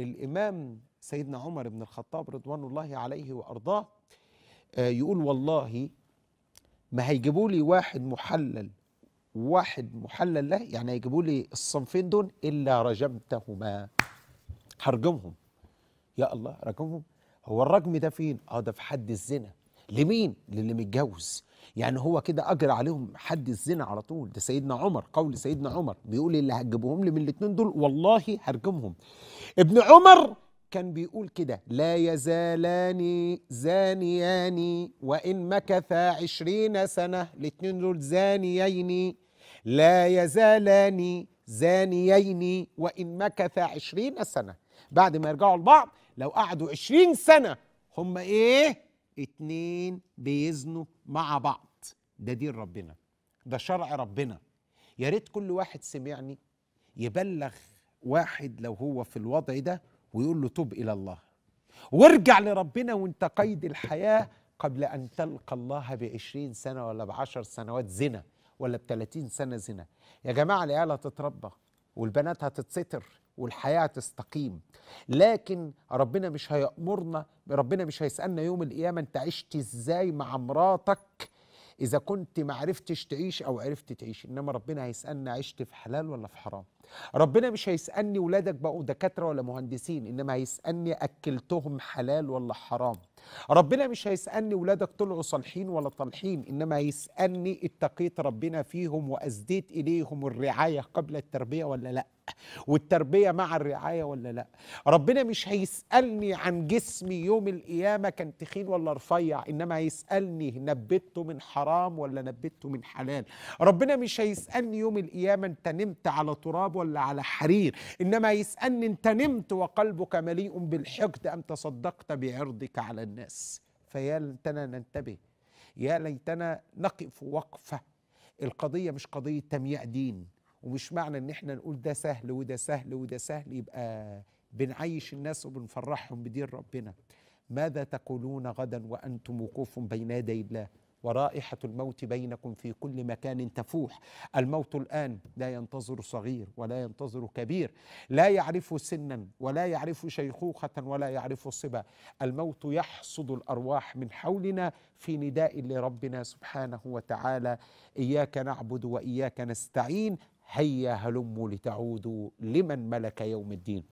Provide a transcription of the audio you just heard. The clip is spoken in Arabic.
الإمام سيدنا عمر بن الخطاب رضوان الله عليه وأرضاه آه، يقول والله ما هيجيبوا لي واحد محلل واحد محلل له يعني هيجيبوا لي الصنفين دول إلا رجمتهما هرجمهم يا الله رجمهم هو الرجم ده فين؟ اه ده في حد الزنا لمين؟ للي متجوز يعني هو كده اجرى عليهم حد الزنا على طول ده سيدنا عمر قول سيدنا عمر بيقول اللي هتجيبهم لي من الاتنين دول والله هرجمهم ابن عمر كان بيقول كده لا يزالان زانيان وإن مكثا عشرين سنة الاتنين دول زانيين لا يزالان زانيين وإن مكثا عشرين سنة بعد ما يرجعوا لبعض لو قعدوا عشرين سنة هما إيه؟ اتنين بيزنوا مع بعض ده دين ربنا ده شرع ربنا يا ريت كل واحد سمعني يبلغ واحد لو هو في الوضع ده ويقول له توب إلى الله وارجع لربنا وانت قيد الحياة قبل أن تلقى الله بعشرين سنة ولا بعشر سنوات زنا ولا بتلاتين سنة زنا يا جماعة العيال هتتربى والبنات هتتستر والحياة هتستقيم لكن ربنا مش هيأمرنا ربنا مش هيسألنا يوم القيامة انت عشت ازاي مع مراتك إذا كنت ما عرفتش تعيش أو عرفت تعيش إنما ربنا هيسألنا عشت في حلال ولا في حرام ربنا مش هيسألني ولادك بقوا دكاترة ولا مهندسين إنما هيسألني أكلتهم حلال ولا حرام ربنا مش هيسألني ولادك طلعوا صالحين ولا طالحين إنما هيسألني اتقيت ربنا فيهم وأسديت إليهم الرعاية قبل التربية ولا لأ والتربية مع الرعاية ولا لأ ربنا مش هيسألني عن جسمي يوم القيامة كان تخين ولا رفيع إنما هيسألني نبته من حرام ولا نبته من حلال ربنا مش هيسألني يوم القيامة أنت نمت على تراب تراب ولا على حرير إنما يسألني أنت نمت وقلبك مليء بالحقد أم تصدقت بعرضك على الناس فيا ليتنا ننتبه يا ليتنا نقف وقفة القضية مش قضية تمييع دين ومش معنى ان احنا نقول ده سهل وده سهل وده سهل يبقى بنعيش الناس وبنفرحهم بدين ربنا ماذا تقولون غدا وانتم وقوف بين يدي الله ورائحة الموت بينكم في كل مكان تفوح الموت الآن لا ينتظر صغير ولا ينتظر كبير لا يعرف سنا ولا يعرف شيخوخة ولا يعرف صبا الموت يحصد الأرواح من حولنا في نداء لربنا سبحانه وتعالى إياك نعبد وإياك نستعين هيا هلموا لتعودوا لمن ملك يوم الدين